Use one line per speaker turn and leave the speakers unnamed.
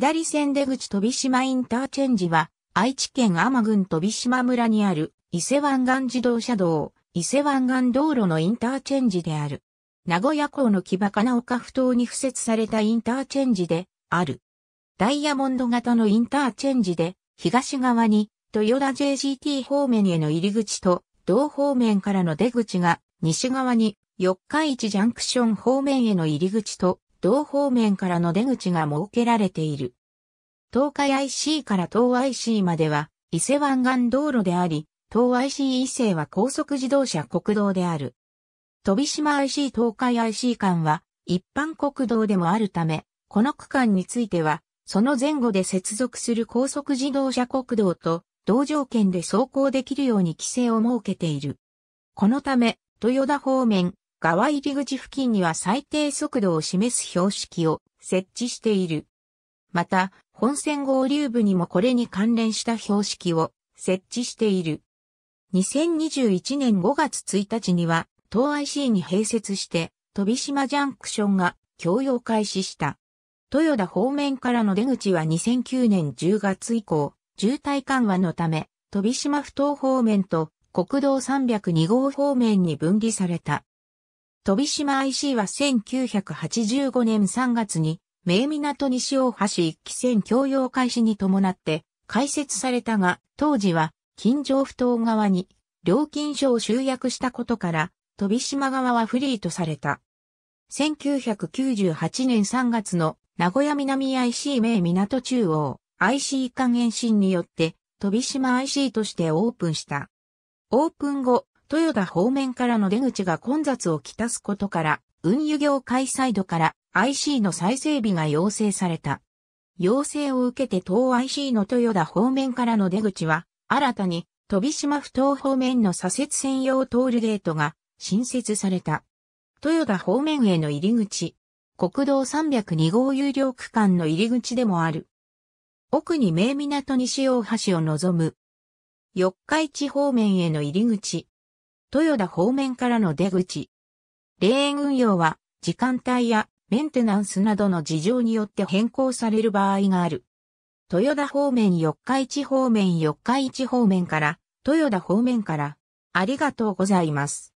下り線出口飛島インターチェンジは、愛知県天郡飛島村にある伊勢湾岸自動車道、伊勢湾岸道路のインターチェンジである。名古屋港の木場金岡埠頭に付設されたインターチェンジである。ダイヤモンド型のインターチェンジで、東側に、豊田 JGT 方面への入り口と、同方面からの出口が、西側に、四日市ジャンクション方面への入り口と、同方面からの出口が設けられている。東海 IC から東 IC までは伊勢湾岸道路であり、東 IC 伊勢は高速自動車国道である。飛島 IC 東海 IC 間は一般国道でもあるため、この区間については、その前後で接続する高速自動車国道と同条件で走行できるように規制を設けている。このため、豊田方面、側入り口付近には最低速度を示す標識を設置している。また、本線合流部にもこれに関連した標識を設置している。2021年5月1日には、東 IC に併設して、飛島ジャンクションが供用開始した。豊田方面からの出口は2009年10月以降、渋滞緩和のため、飛島不当方面と国道302号方面に分離された。飛島 IC は1985年3月に、名港西大橋一期線共用開始に伴って開設されたが、当時は、金城不当側に、料金所を集約したことから、飛島側はフリーとされた。1998年3月の名古屋南 IC 名港中央 IC 間延伸によって飛島 IC としてオープンした。オープン後、豊田方面からの出口が混雑をきたすことから、運輸業界サイドから IC の再整備が要請された。要請を受けて東 IC の豊田方面からの出口は、新たに飛島不東方面の左折専用トールゲートが新設された。豊田方面への入り口、国道302号有料区間の入り口でもある。奥に名港西大橋を望む。四日市方面への入り口、豊田方面からの出口。霊園運用は、時間帯やメンテナンスなどの事情によって変更される場合がある。豊田方面四日市方面四日市方面から、豊田方面から、ありがとうございます。